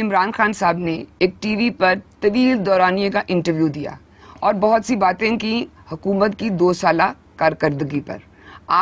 इमरान खान साहब ने एक टीवी पर तवील दौरानिए का इंटरव्यू दिया और बहुत सी बातें की हुकूमत की दो साल कारकर्दगी पर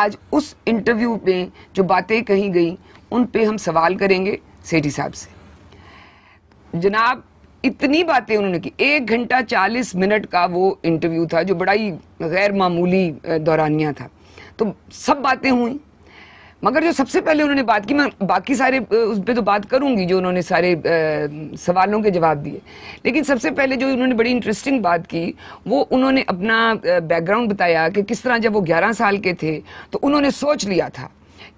आज उस इंटरव्यू में जो बातें कही गई उन पे हम सवाल करेंगे सेठी साहब से जनाब इतनी बातें उन्होंने की एक घंटा चालीस मिनट का वो इंटरव्यू था जो बड़ा ही गैर मामूली दौरानिया था तो सब बातें हुई मगर जो सबसे पहले उन्होंने बात की मैं बाकी सारे उस पर तो बात करूंगी जो उन्होंने सारे आ, सवालों के जवाब दिए लेकिन सबसे पहले जो उन्होंने बड़ी इंटरेस्टिंग बात की वो उन्होंने अपना बैकग्राउंड बताया कि किस तरह जब वो 11 साल के थे तो उन्होंने सोच लिया था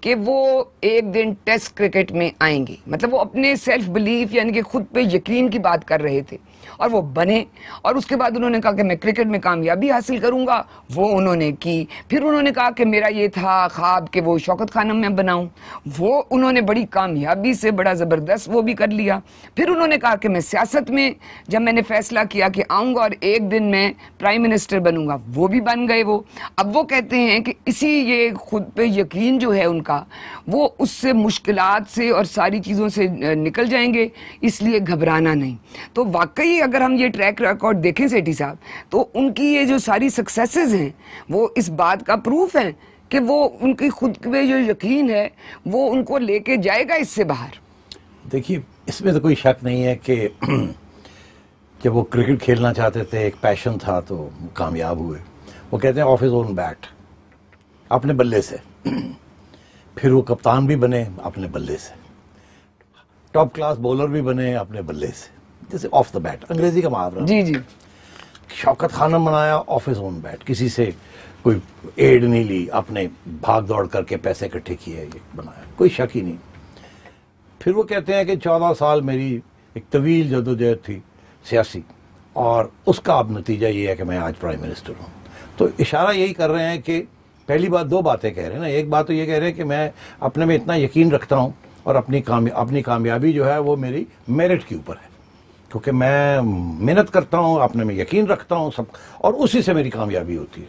कि वो एक दिन टेस्ट क्रिकेट में आएंगे मतलब वो अपने सेल्फ बिलीफ यानी कि खुद पे यकीन की बात कर रहे थे और वो बने और उसके बाद उन्होंने कहा कि मैं क्रिकेट में कामयाबी हासिल करूंगा वो उन्होंने की फिर उन्होंने कहा कि मेरा ये था ख्वाब कि वो शौकत खाना मैं बनाऊँ वो उन्होंने बड़ी कामयाबी से बड़ा ज़बरदस्त वो भी कर लिया फिर उन्होंने कहा कि मैं सियासत में जब मैंने फ़ैसला किया कि आऊँगा और एक दिन मैं प्राइम मिनिस्टर बनूँगा वो भी बन गए वो अब वो कहते हैं कि इसी ये खुद पर यकीन जो है उनका वो उससे मुश्किल से और सारी चीज़ों से निकल जाएंगे इसलिए घबराना नहीं तो वाकई अगर हम ये ट्रैक रिकॉर्ड देखें सेठी साहब तो उनकी ये जो सारी सक्सेसेस हैं वो इस बात का प्रूफ है कि वो उनकी खुद में जो यकीन है वो उनको लेके जाएगा इससे बाहर देखिए इसमें तो कोई शक नहीं है कि जब वो क्रिकेट खेलना चाहते थे एक पैशन था तो कामयाब हुए वो कहते हैं ऑफिस ओन बैट अपने बल्ले से फिर वो कप्तान भी बने अपने बल्ले से टॉप क्लास बॉलर भी बने अपने बल्ले से जैसे ऑफ द बैट अंग्रेजी का मुहावरा जी जी शौकत खाना बनाया ऑफ इज ओन बैट किसी से कोई एड नहीं ली अपने भाग दौड़ करके पैसे इकट्ठे किए ये बनाया कोई शक ही नहीं फिर वो कहते हैं कि चौदह साल मेरी एक तवील जदोजहद थी सियासी और उसका अब नतीजा ये है कि मैं आज प्राइम मिनिस्टर हूँ तो इशारा यही कर रहे हैं कि पहली बात दो बातें कह रहे हैं ना एक बात तो ये कह रहे हैं कि मैं अपने में इतना यकीन रखता हूँ और अपनी कामया अपनी कामयाबी जो है वो मेरी मेरिट के ऊपर है क्योंकि मैं मेहनत करता हूँ अपने में यकीन रखता हूँ सब और उसी से मेरी कामयाबी होती है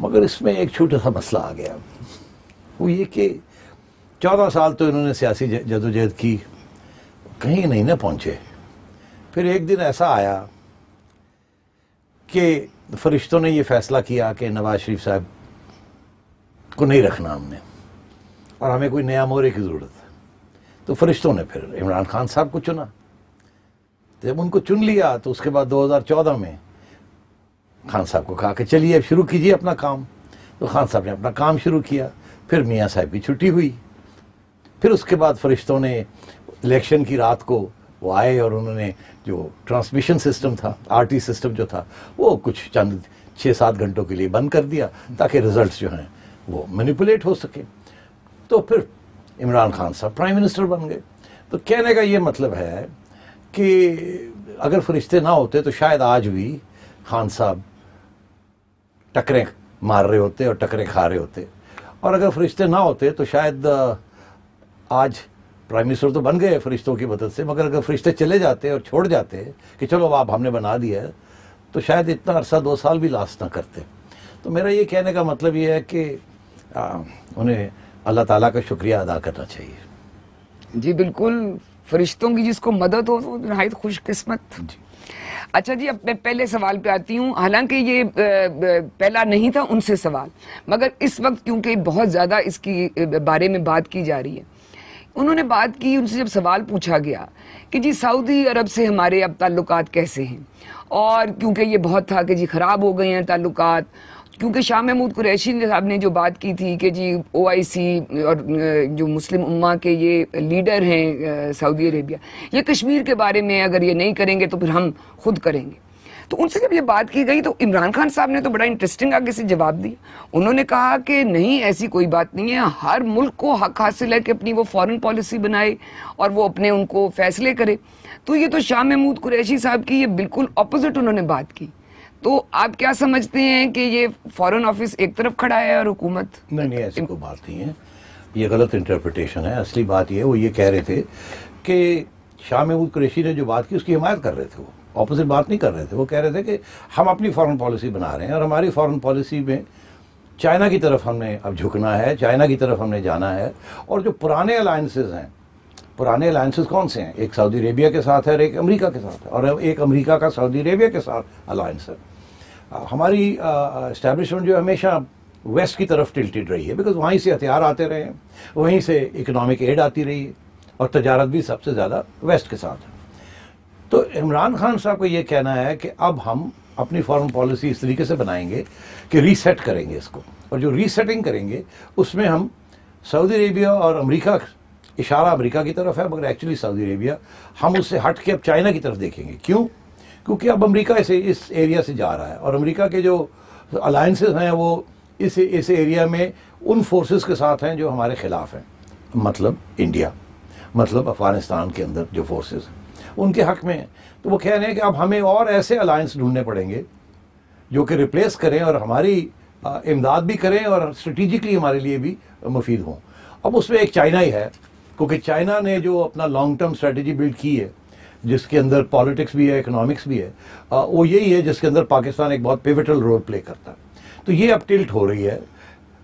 मगर इसमें एक छोटा सा मसला आ गया वो ये कि चौदह साल तो इन्होंने सियासी जदोजहद की कहीं नहीं ना पहुँचे फिर एक दिन ऐसा आया कि फरिश्तों ने ये फैसला किया कि नवाज शरीफ साहब को नहीं रखना हमने और हमें कोई नया मोहरे की ज़रूरत है तो फरिश्तों ने फिर इमरान खान साहब को चुना जब उनको चुन लिया तो उसके बाद 2014 में खान साहब को कहा कि चलिए अब शुरू कीजिए अपना काम तो खान साहब ने अपना काम शुरू किया फिर मियाँ साहब की छुट्टी हुई फिर उसके बाद फरिश्तों ने इलेक्शन की रात को वो आए और उन्होंने जो ट्रांसमिशन सिस्टम था आरटी सिस्टम जो था वो कुछ चंद छः सात घंटों के लिए बंद कर दिया ताकि रिजल्ट्स जो हैं वो मैनिपुलेट हो सके तो फिर इमरान खान साहब प्राइम मिनिस्टर बन गए तो कहने का ये मतलब है कि अगर फरिश्ते ना होते तो शायद आज भी खान साहब टकरें मार रहे होते और टकरें खा रहे होते और अगर फरिश्ते ना होते तो शायद आज प्राइम मिनिस्टर तो बन गए फरिश्तों की मदद से मगर अगर फरिश्ते चले जाते और छोड़ जाते कि चलो अब आप हमने बना दिया है तो शायद इतना अरसा दो साल भी लास्ट ना करते तो मेरा ये कहने का मतलब ये है कि आ, उन्हें अल्लाह ताला का शुक्रिया अदा करना चाहिए जी बिल्कुल फरिश्तों की जिसको मदद हो तो नहायत खुशकस्मत अच्छा जी अब मैं पहले सवाल पे आती हूँ हालांकि ये पहला नहीं था उनसे सवाल मगर इस वक्त क्योंकि बहुत ज़्यादा इसकी बारे में बात की जा रही है उन्होंने बात की उनसे जब सवाल पूछा गया कि जी सऊदी अरब से हमारे अब ताल्लुकात कैसे हैं और क्योंकि ये बहुत था कि जी ख़राब हो गए हैं ताल्लुकात क्योंकि शाह महमूद कुरैशी साहब ने जो बात की थी कि जी ओआईसी और जो मुस्लिम उम्मा के ये लीडर हैं सऊदी अरेबिया ये कश्मीर के बारे में अगर ये नहीं करेंगे तो फिर हम खुद करेंगे तो उनसे जब ये बात की गई तो इमरान खान साहब ने तो बड़ा इंटरेस्टिंग आगे से जवाब दिया उन्होंने कहा कि नहीं ऐसी कोई बात नहीं है हर मुल्क को हक हासिल है कि अपनी वो फ़ॉरन पॉलिसी बनाए और वो अपने उनको फैसले करे तो ये तो शाह महमूद कुरैशी साहब की ये बिल्कुल अपोजिट उन्होंने बात की तो आप क्या समझते हैं कि ये फॉरेन ऑफिस एक तरफ खड़ा है और हुकूमत नहीं नहीं ऐसी कोई बात नहीं है ये गलत इंटरप्रटेशन है असली बात ये वो ये कह रहे थे कि शाह महमूद कुरेशी ने जो बात की उसकी हिमायत कर रहे थे वो ऑपोजिट बात नहीं कर रहे थे वो कह रहे थे कि हम अपनी फॉरेन पॉलिसी बना रहे हैं और हमारी फॉरेन पॉलिसी में चाइना की तरफ हमने अब झुकना है चाइना की तरफ हमने जाना है और जो पुराने अलायंसेज हैं पुराने अलायंसेज कौन से हैं एक सऊदी अरेबिया के साथ है और एक अमेरिका के साथ है और एक अमेरिका का सऊदी अरेबिया के साथ अलायंस है हमारी इस्टेब्लिशमेंट जो हमेशा वेस्ट की तरफ टिल्टेड रही है बिकॉज वहीं से हथियार आते रहे हैं वहीं से इकोनॉमिक एड आती रही है और तजारत भी सबसे ज़्यादा वेस्ट के साथ है तो इमरान खान साहब का ये कहना है कि अब हम अपनी फॉरेन पॉलिसी इस तरीके से बनाएंगे कि रीसेट करेंगे इसको और जो रीसेटिंग करेंगे उसमें हम सऊदी अरेबिया और अमेरिका इशारा अमेरिका की तरफ है मगर एक्चुअली सऊदी अरेबिया हम उससे हट के अब चाइना की तरफ देखेंगे क्यों क्योंकि अब अमेरिका इसे इस एरिया से जा रहा है और अमेरिका के जो अलायंसेस हैं वो इस इस एरिया में उन फोर्सेस के साथ हैं जो हमारे खिलाफ हैं मतलब इंडिया मतलब अफगानिस्तान के अंदर जो फोर्सेस हैं उनके हक में हैं तो वो कह रहे हैं कि अब हमें और ऐसे अलायंस ढूंढने पड़ेंगे जो कि रिप्लेस करें और हमारी इमदाद भी करें और स्ट्रेटिजिकली हमारे लिए भी मुफीद हों अब उसमें एक चाइना ही है क्योंकि चाइना ने जो अपना लॉन्ग टर्म स्ट्रेटजी बिल्ड की है जिसके अंदर पॉलिटिक्स भी है इकोनॉमिक्स भी है आ, वो यही है जिसके अंदर पाकिस्तान एक बहुत पिविटल रोल प्ले करता है तो ये अब टिल्ट हो रही है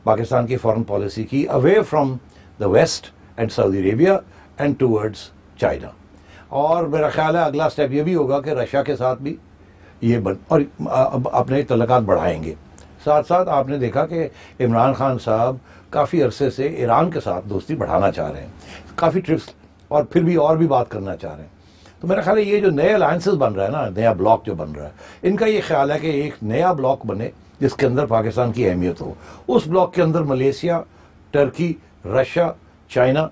पाकिस्तान की फॉरेन पॉलिसी की away from the west and Saudi Arabia and towards China और मेरा ख्याल है अगला स्टेप ये भी होगा कि रशिया के साथ भी ये बन और अब अपने तलक़ बढ़ाएंगे साथ साथ आपने देखा कि इमरान खान साहब काफ़ी अरसे से ईरान के साथ दोस्ती बढ़ाना चाह रहे हैं काफ़ी ट्रिप्स और फिर भी और भी बात करना चाह रहे हैं तो मेरा ख्याल है ये जो नए अलायंसेस बन रहा है ना नया ब्लॉक जो बन रहा है इनका ये ख्याल है कि एक नया ब्लॉक बने जिसके अंदर पाकिस्तान की अहमियत हो उस ब्लॉक के अंदर मलेशिया टर्की रशिया चाइना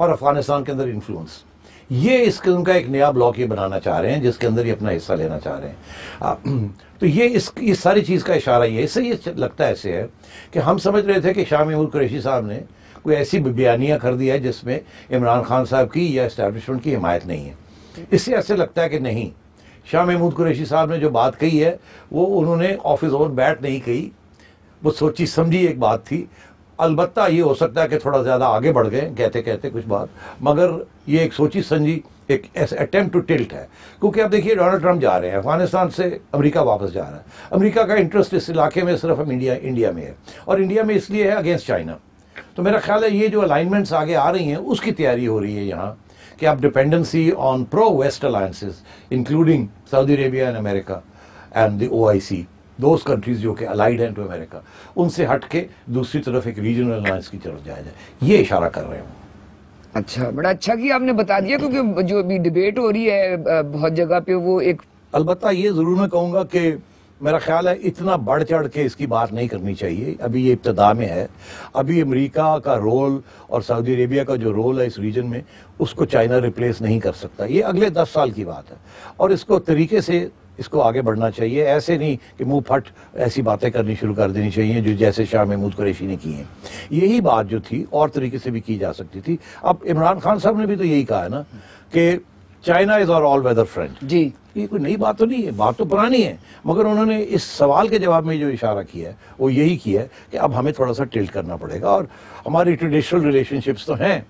और अफगानिस्तान के अंदर इन्फ्लुएंस ये इस किस्म का एक नया ब्लॉक ये बनाना चाह रहे हैं जिसके अंदर ये अपना हिस्सा लेना चाह रहे हैं तो ये इस ये सारी चीज़ का इशारा ये इससे ये लगता ऐसे है कि हम समझ रहे थे कि शाह महमूद कुरैशी साहब ने कोई ऐसी बयानियाँ कर दी है जिसमें इमरान खान साहब की या इस्टबलिशमेंट की हिमायत नहीं है इससे ऐसे लगता है कि नहीं शाह महमूद कुरैशी साहब ने जो बात कही है वो उन्होंने ऑफिस और बैठ नहीं कही वो सोची समझी एक बात थी अलबत् ये हो सकता है कि थोड़ा ज़्यादा आगे बढ़ गए कहते कहते कुछ बात मगर ये एक सोची समझी एक अटैम्प्ट टू टिल्ट है क्योंकि आप देखिए डोनाल्ड ट्रंप जा रहे हैं अफगानिस्तान से अमेरिका वापस जा रहा है अमेरिका का इंटरेस्ट इस इलाके में सिर्फ हम इंडिया इंडिया में है और इंडिया में इसलिए है अगेंस्ट चाइना तो मेरा ख्याल है ये जो अलाइनमेंट्स आगे आ रही हैं उसकी तैयारी हो रही है यहाँ कि आप dependency on pro-West alliances, including Saudi Arabia and America and the OIC, those countries जो कि अलाइड हैं टू अमेरिका उनसे हट के दूसरी तरफ एक रीजनल अलायंस की तरफ जाया जाए ये इशारा कर रहे हैं अच्छा बड़ा अच्छा कि आपने बता दिया क्योंकि जो अभी डिबेट हो रही है बहुत जगह पे वो एक अलबत्ता ये ज़रूर मैं कहूँगा कि मेरा ख्याल है इतना बढ़ चढ़ के इसकी बात नहीं करनी चाहिए अभी ये इब्तदा में है अभी अमेरिका का रोल और सऊदी अरेबिया का जो रोल है इस रीजन में उसको चाइना रिप्लेस नहीं कर सकता ये अगले दस साल की बात है और इसको तरीके से इसको आगे बढ़ना चाहिए ऐसे नहीं कि मुंह फट ऐसी बातें करनी शुरू कर देनी चाहिए जो जैसे शाह महमूद कुरैशी ने की हैं यही बात जो थी और तरीके से भी की जा सकती थी अब इमरान खान साहब ने भी तो यही कहा है ना कि China is our all weather friend जी ये कोई नई बात तो नहीं है बात तो पुरानी है मगर उन्होंने इस सवाल के जवाब में जो इशारा किया है वो यही किया है कि अब हमें थोड़ा सा टिल्ट करना पड़ेगा और हमारी ट्रेडिशनल रिलेशनशिप्स तो हैं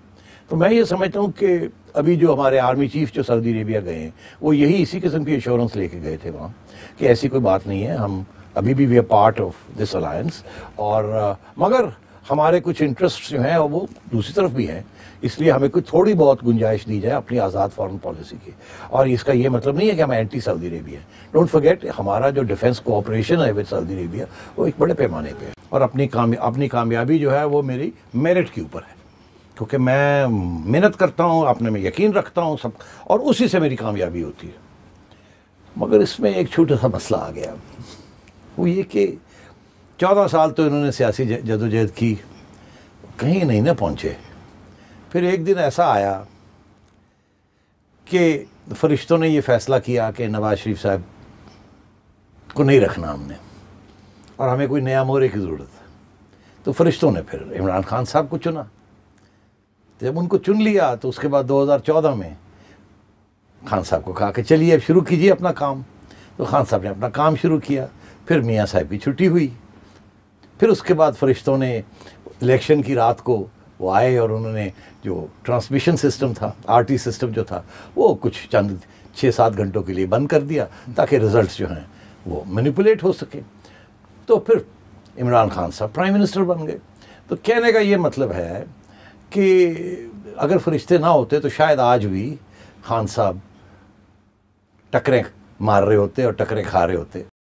तो मैं ये समझता हूँ कि अभी जो हमारे आर्मी चीफ जो सऊदी अरेबिया गए हैं वो यही इसी किस्म की इंश्योरेंस लेके गए थे वहाँ कि ऐसी कोई बात नहीं है हम अभी भी we are part of this alliance और आ, मगर हमारे कुछ इंटरेस्ट जो हैं वो दूसरी तरफ भी हैं इसलिए हमें कुछ थोड़ी बहुत गुंजाइश दी जाए अपनी आज़ाद फॉरन पॉलिसी की और इसका ये मतलब नहीं है कि हम anti Saudi Arabia don't forget हमारा जो डिफेंस कोऑपरेशन है विद सऊदी अरेबिया वो एक बड़े पैमाने पर है और अपनी कामया अपनी कामयाबी जो है वो मेरी मेरिट के ऊपर है क्योंकि मैं मेहनत करता हूँ अपने में यकीन रखता हूँ सब और उसी से मेरी कामयाबी होती है मगर इसमें एक छोटा सा मसला आ गया वो ये कि चौदह साल तो इन्होंने सियासी जदोजहद की कहीं नहीं ना पहुँचे फिर एक दिन ऐसा आया कि फरिश्तों ने ये फैसला किया कि नवाज शरीफ साहब को नहीं रखना हमने और हमें कोई नया मोहरे की ज़रूरत है तो फरिश्तों ने फिर इमरान खान साहब को चुना जब उनको चुन लिया तो उसके बाद 2014 में खान साहब को कहा कि चलिए अब शुरू कीजिए अपना काम तो खान साहब ने अपना काम शुरू किया फिर मियाँ साहब की छुट्टी हुई फिर उसके बाद फरिश्तों ने इलेक्शन की रात को વાય યરોનો ને જો ટ્રાન્સમિશન સિસ્ટમ થા આરટી સિસ્ટમ જો થા વો કુછ 6 7 ઘંટો કે લિયે બંધ કર દિયા તાકે રિઝલ્ટસ જો હે વો મનીપ્યુલેટ હો સકે તો ફિર ઇમરાન ખાન સાબ પ્રાઇમ મિનિસ્ટર બન ગય તો કહેને કા યે મતલબ હે કે અગર ફરિશ્તે ના હોતે તો શાયદ આજ ભી ખાન સાબ ટકરે માર રહે હોતે ઓર ટકરે ખા રહે હોતે